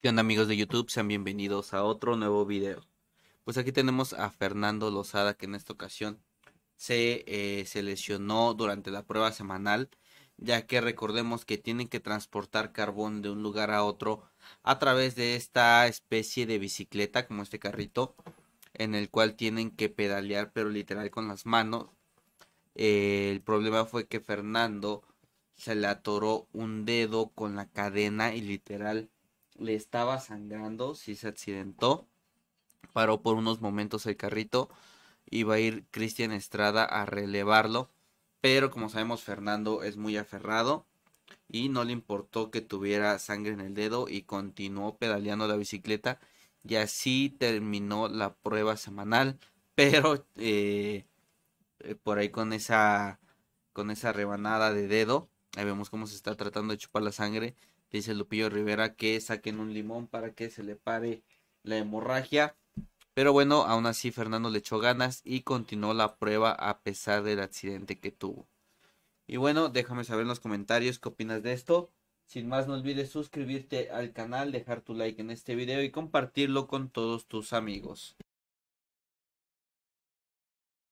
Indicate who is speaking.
Speaker 1: ¿Qué onda amigos de YouTube? Sean bienvenidos a otro nuevo video. Pues aquí tenemos a Fernando Lozada que en esta ocasión se, eh, se lesionó durante la prueba semanal, ya que recordemos que tienen que transportar carbón de un lugar a otro a través de esta especie de bicicleta como este carrito en el cual tienen que pedalear, pero literal con las manos. Eh, el problema fue que Fernando se le atoró un dedo con la cadena y literal le estaba sangrando, si se accidentó. Paró por unos momentos el carrito, iba a ir Cristian Estrada a relevarlo, pero como sabemos Fernando es muy aferrado y no le importó que tuviera sangre en el dedo y continuó pedaleando la bicicleta y así terminó la prueba semanal, pero eh, eh, por ahí con esa, con esa rebanada de dedo, ahí vemos cómo se está tratando de chupar la sangre, dice Lupillo Rivera que saquen un limón para que se le pare la hemorragia. Pero bueno, aún así Fernando le echó ganas y continuó la prueba a pesar del accidente que tuvo. Y bueno, déjame saber en los comentarios qué opinas de esto. Sin más, no olvides suscribirte al canal, dejar tu like en
Speaker 2: este video y compartirlo con todos tus amigos.